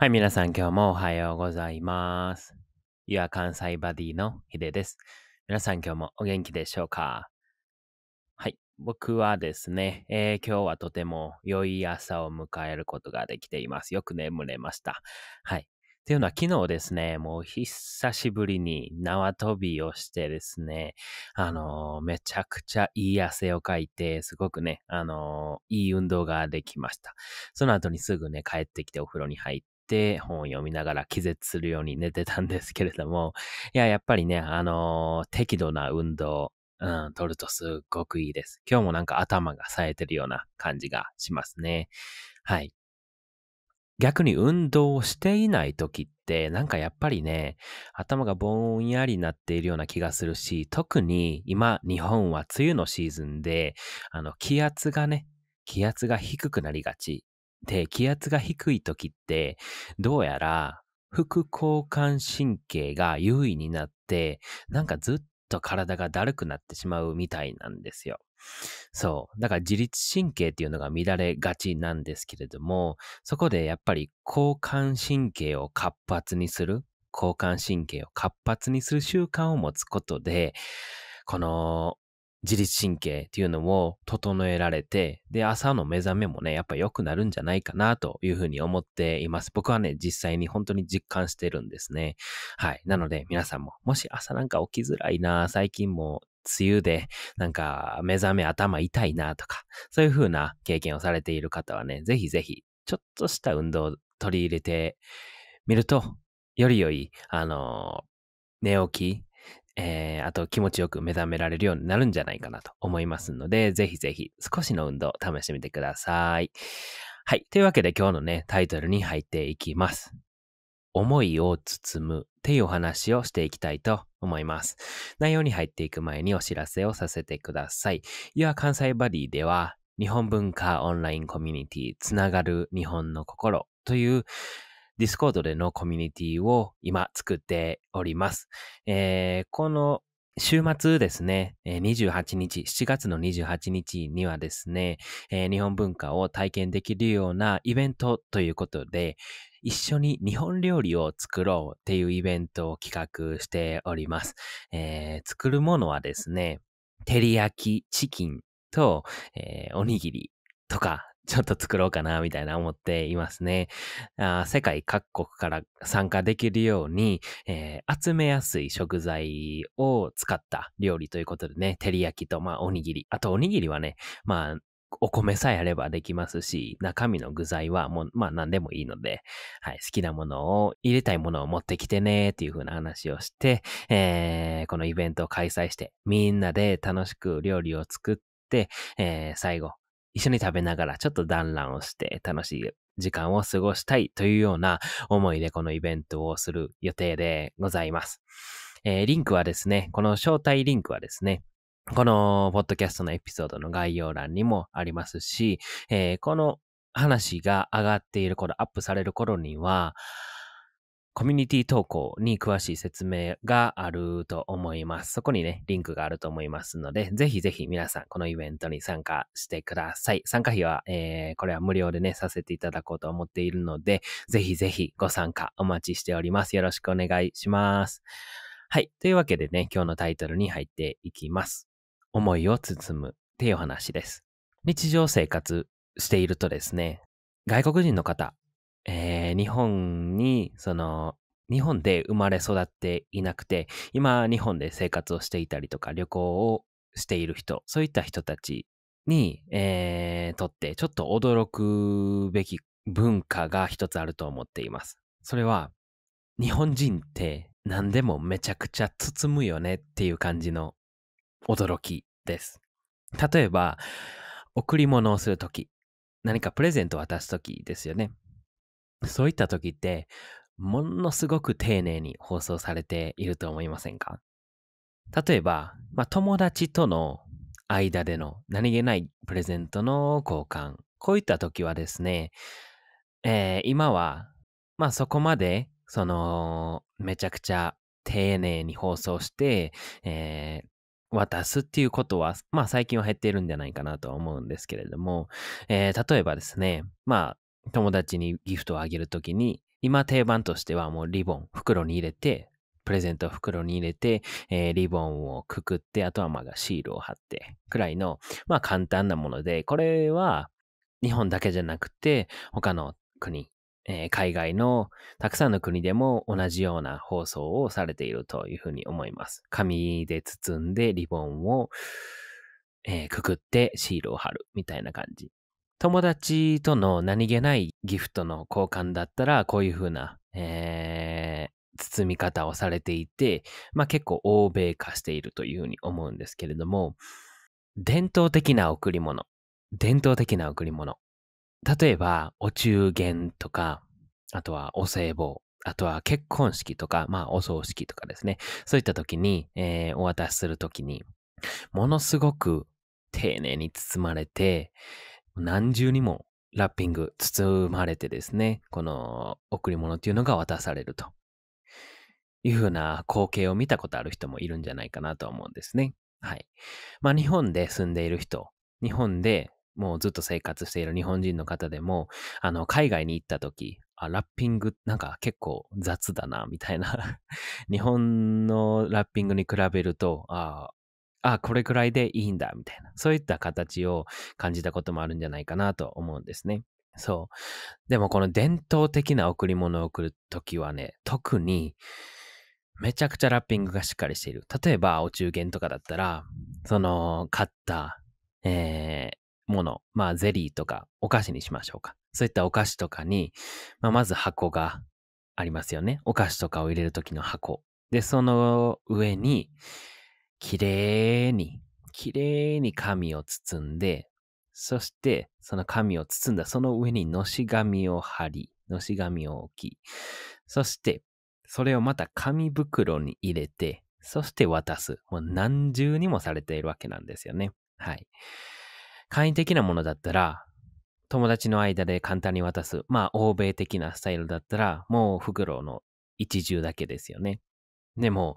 はい、皆さん、今日もおはようございます。ゆあ関西バディのヒデです。皆さん、今日もお元気でしょうかはい、僕はですね、えー、今日はとても良い朝を迎えることができています。よく眠れました。はい。っていうのは昨日ですね、もう久しぶりに縄跳びをしてですね、あのー、めちゃくちゃいい汗をかいて、すごくね、あのー、いい運動ができました。その後にすぐね、帰ってきてお風呂に入って本を読みながら気絶するように寝てたんですけれども、いや、やっぱりね、あのー、適度な運動、うん、取るとすっごくいいです。今日もなんか頭が冴えてるような感じがしますね。はい。逆に運動をしていない時ってなんかやっぱりね頭がぼんやりになっているような気がするし特に今日本は梅雨のシーズンであの気圧がね気圧が低くなりがちで、気圧が低い時って、どうやら副交感神経が優位になって、なんかずっと体がだるくなってしまうみたいなんですよ。そう。だから自律神経っていうのが乱れがちなんですけれども、そこでやっぱり交感神経を活発にする、交感神経を活発にする習慣を持つことで、この自律神経っていうのを整えられて、で、朝の目覚めもね、やっぱ良くなるんじゃないかなというふうに思っています。僕はね、実際に本当に実感してるんですね。はい。なので、皆さんも、もし朝なんか起きづらいな、最近も梅雨で、なんか、目覚め頭痛いなとか、そういうふうな経験をされている方はね、ぜひぜひ、ちょっとした運動を取り入れてみると、より良い、あの寝起きえー、あと気持ちよく目覚められるようになるんじゃないかなと思いますので、ぜひぜひ少しの運動を試してみてください。はい。というわけで今日のね、タイトルに入っていきます。思いを包むっていうお話をしていきたいと思います。内容に入っていく前にお知らせをさせてください。Your 関西バディでは日本文化オンラインコミュニティつながる日本の心というディスコードでのコミュニティを今作っております。えー、この週末ですね、28日、7月の28日にはですね、日本文化を体験できるようなイベントということで、一緒に日本料理を作ろうっていうイベントを企画しております。えー、作るものはですね、照り焼きチキンと、えー、おにぎりとか、ちょっと作ろうかな、みたいな思っていますね。あ世界各国から参加できるように、えー、集めやすい食材を使った料理ということでね、照り焼きと、まあ、おにぎり。あと、おにぎりはね、まあ、お米さえあればできますし、中身の具材はもう、まあ何でもいいので、はい、好きなものを、入れたいものを持ってきてね、っていう風な話をして、えー、このイベントを開催して、みんなで楽しく料理を作って、えー、最後、一緒に食べながらちょっと団らんをして楽しい時間を過ごしたいというような思いでこのイベントをする予定でございます。えー、リンクはですね、この招待リンクはですね、このポッドキャストのエピソードの概要欄にもありますし、えー、この話が上がっている頃、アップされる頃には、コミュニティ投稿に詳しい説明があると思います。そこにね、リンクがあると思いますので、ぜひぜひ皆さん、このイベントに参加してください。参加費は、えー、これは無料でね、させていただこうと思っているので、ぜひぜひご参加お待ちしております。よろしくお願いします。はい。というわけでね、今日のタイトルに入っていきます。思いを包むっていう話です。日常生活しているとですね、外国人の方、えー、日本に、その、日本で生まれ育っていなくて、今日本で生活をしていたりとか旅行をしている人、そういった人たちに、えー、とってちょっと驚くべき文化が一つあると思っています。それは、日本人って何でもめちゃくちゃ包むよねっていう感じの驚きです。例えば、贈り物をするとき、何かプレゼントを渡すときですよね。そういった時って、ものすごく丁寧に放送されていると思いませんか例えば、まあ、友達との間での何気ないプレゼントの交換。こういった時はですね、えー、今は、まあそこまで、その、めちゃくちゃ丁寧に放送して、えー、渡すっていうことは、まあ最近は減っているんじゃないかなと思うんですけれども、えー、例えばですね、まあ友達にギフトをあげるときに、今定番としてはもうリボン、袋に入れて、プレゼントを袋に入れて、えー、リボンをくくって、あとはまあシールを貼ってくらいの、まあ簡単なもので、これは日本だけじゃなくて、他の国、えー、海外のたくさんの国でも同じような放送をされているというふうに思います。紙で包んでリボンを、えー、くくってシールを貼るみたいな感じ。友達との何気ないギフトの交換だったら、こういうふうな、えー、包み方をされていて、まあ結構欧米化しているというふうに思うんですけれども、伝統的な贈り物。伝統的な贈り物。例えば、お中元とか、あとはお歳暮、あとは結婚式とか、まあお葬式とかですね。そういった時に、えー、お渡しする時に、ものすごく丁寧に包まれて、何重にもラッピング包まれてですね、この贈り物っていうのが渡されるというふうな光景を見たことある人もいるんじゃないかなと思うんですね。はい。まあ日本で住んでいる人、日本でもうずっと生活している日本人の方でも、あの、海外に行った時、あ、ラッピングなんか結構雑だな、みたいな。日本のラッピングに比べると、ああ、これくらいでいいんだ、みたいな。そういった形を感じたこともあるんじゃないかなと思うんですね。そう。でもこの伝統的な贈り物を贈るときはね、特にめちゃくちゃラッピングがしっかりしている。例えばお中元とかだったら、その買った、えー、もの、まあゼリーとかお菓子にしましょうか。そういったお菓子とかに、まあ、まず箱がありますよね。お菓子とかを入れるときの箱。で、その上に、綺麗に、綺麗に紙を包んで、そしてその紙を包んだその上にのし紙を貼り、のし紙を置き、そしてそれをまた紙袋に入れて、そして渡す。もう何重にもされているわけなんですよね。はい。簡易的なものだったら、友達の間で簡単に渡す。まあ、欧米的なスタイルだったら、もう袋の一重だけですよね。でも、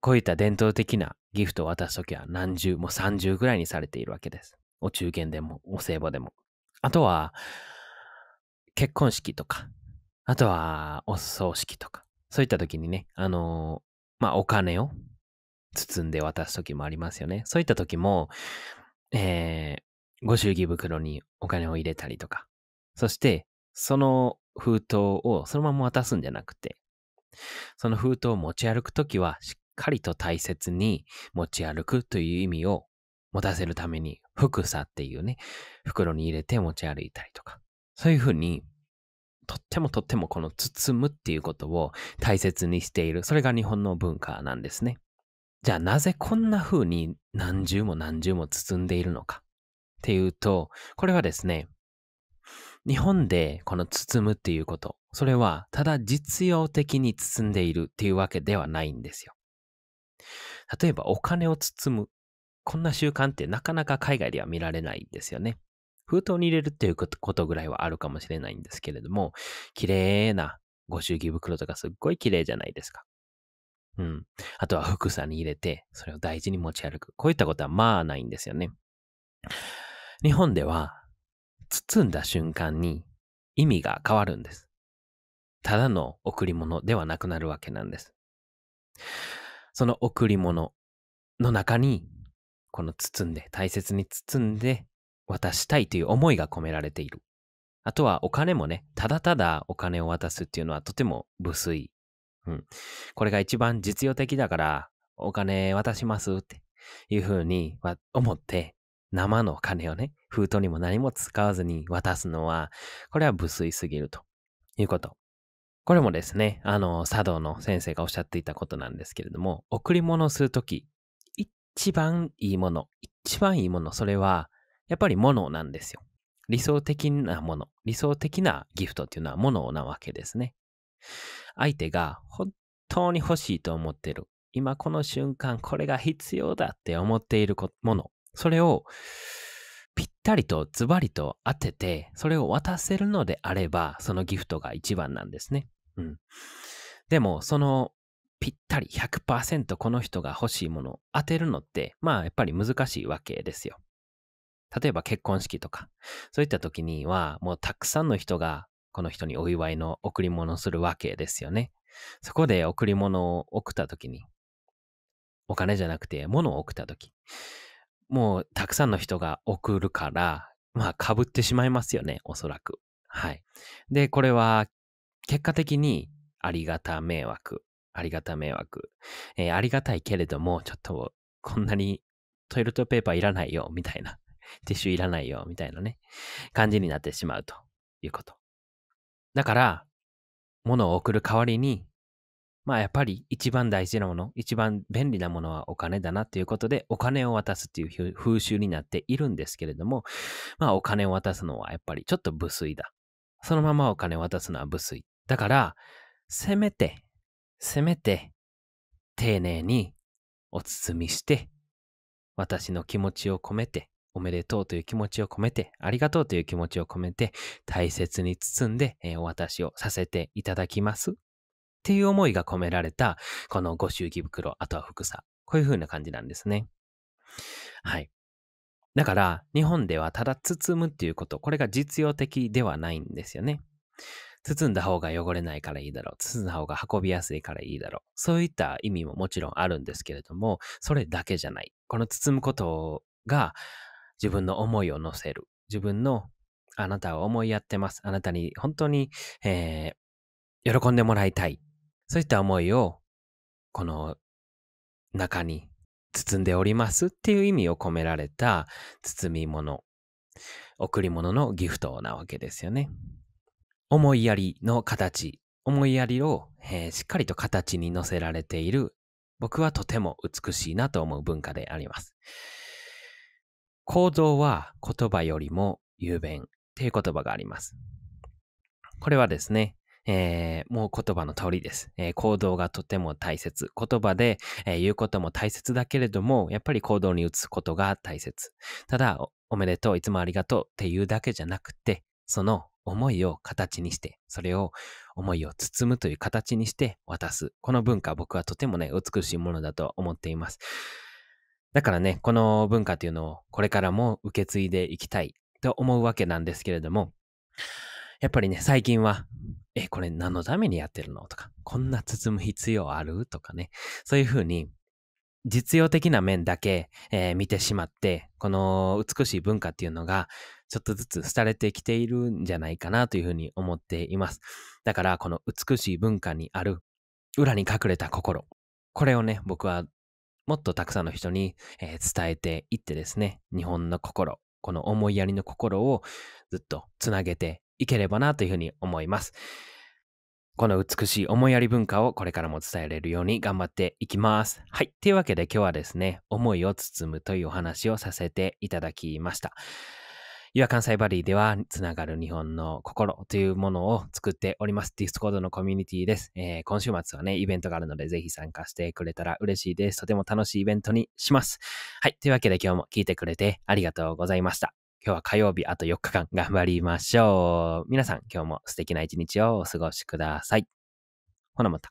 こういった伝統的なギフトを渡すときは何十も三十ぐらいにされているわけです。お中元でも、お歳暮でも。あとは、結婚式とか、あとは、お葬式とか、そういった時にね、あのまあ、お金を包んで渡すときもありますよね。そういった時も、えー、ご祝儀袋にお金を入れたりとか、そして、その封筒をそのまま渡すんじゃなくて、その封筒を持ち歩くときは、しっかりと大切に持ち歩くという意味を持たせるために、福さっていうね、袋に入れて持ち歩いたりとか。そういうふうに、とってもとってもこの包むっていうことを大切にしている。それが日本の文化なんですね。じゃあなぜこんな風に何重も何重も包んでいるのかっていうと、これはですね、日本でこの包むっていうこと、それはただ実用的に包んでいるっていうわけではないんですよ。例えばお金を包む。こんな習慣ってなかなか海外では見られないんですよね。封筒に入れるっていうことぐらいはあるかもしれないんですけれども、綺麗なご祝儀袋とかすっごい綺麗じゃないですか。うん。あとは服さに入れて、それを大事に持ち歩く。こういったことはまあないんですよね。日本では、包んだ瞬間に意味が変わるんです。ただの贈り物ではなくなるわけなんです。その贈り物の中に、この包んで、大切に包んで渡したいという思いが込められている。あとはお金もね、ただただお金を渡すっていうのはとても無粋。うん。これが一番実用的だから、お金渡しますっていうふうに思って、生のお金をね、封筒にも何も使わずに渡すのは、これは無粋すぎるということ。これもですね、あの、茶道の先生がおっしゃっていたことなんですけれども、贈り物をするとき、一番いいもの、一番いいもの、それは、やっぱり物なんですよ。理想的なもの、理想的なギフトっていうのは物なわけですね。相手が本当に欲しいと思っている。今この瞬間、これが必要だって思っているもの、それをぴったりとズバリと当てて、それを渡せるのであれば、そのギフトが一番なんですね。うん。でも、その、ぴったり100%この人が欲しいものを当てるのって、まあ、やっぱり難しいわけですよ。例えば結婚式とか、そういった時には、もうたくさんの人が、この人にお祝いの贈り物をするわけですよね。そこで贈り物を送った時に、お金じゃなくて物を送った時、もうたくさんの人が送るから、まあ、かぶってしまいますよね、おそらく。はい。で、これは結果的にありがた迷惑、ありがた迷惑、えー、ありがたいけれども、ちょっとこんなにトイレットペーパーいらないよ、みたいな。ティッシュいらないよ、みたいなね、感じになってしまうということ。だから、物を送る代わりに、まあやっぱり一番大事なもの、一番便利なものはお金だなということで、お金を渡すっていう風習になっているんですけれども、まあお金を渡すのはやっぱりちょっと無粋だ。そのままお金を渡すのは無粋っだから、せめて、せめて、丁寧にお包みして、私の気持ちを込めて、おめでとうという気持ちを込めて、ありがとうという気持ちを込めて、大切に包んで、えー、お渡しをさせていただきます。っていう思いが込められた、このご祝儀袋、あとは福さ。こういう風な感じなんですね。はい。だから、日本ではただ包むっていうこと、これが実用的ではないんですよね。包んだ方が汚れないからいいだろう。包んだ方が運びやすいからいいだろう。そういった意味ももちろんあるんですけれども、それだけじゃない。この包むことが自分の思いを乗せる。自分のあなたを思いやってます。あなたに本当に、えー、喜んでもらいたい。そういった思いを、この中に包んでおりますっていう意味を込められた包み物、贈り物のギフトなわけですよね。思いやりの形、思いやりを、えー、しっかりと形に乗せられている、僕はとても美しいなと思う文化であります。行動は言葉よりも雄弁っていう言葉があります。これはですね、えー、もう言葉の通りです、えー、行動がとても大切。言葉で、えー、言うことも大切だけれども、やっぱり行動に移すことが大切。ただお、おめでとう、いつもありがとうっていうだけじゃなくて、その思いを形にして、それを思いを包むという形にして渡す。この文化僕はとてもね、美しいものだと思っています。だからね、この文化というのをこれからも受け継いでいきたいと思うわけなんですけれども、やっぱりね、最近は、え、これ何のためにやってるのとか、こんな包む必要あるとかね、そういうふうに実用的な面だけ、えー、見てしまって、この美しい文化っていうのがちょっとずつ廃れてきているんじゃないかなというふうに思っています。だからこの美しい文化にある裏に隠れた心。これをね、僕はもっとたくさんの人に、えー、伝えていってですね、日本の心、この思いやりの心をずっとつなげていければなというふうに思います。この美しい思いやり文化をこれからも伝えれるように頑張っていきます。はい。というわけで今日はですね、思いを包むというお話をさせていただきました。岩関西バリーでは、つながる日本の心というものを作っております。ディスコードのコミュニティです。えー、今週末はね、イベントがあるので、ぜひ参加してくれたら嬉しいです。とても楽しいイベントにします。はい。というわけで今日も聞いてくれてありがとうございました。今日は火曜日、あと4日間頑張りましょう。皆さん、今日も素敵な一日をお過ごしください。ほなまた。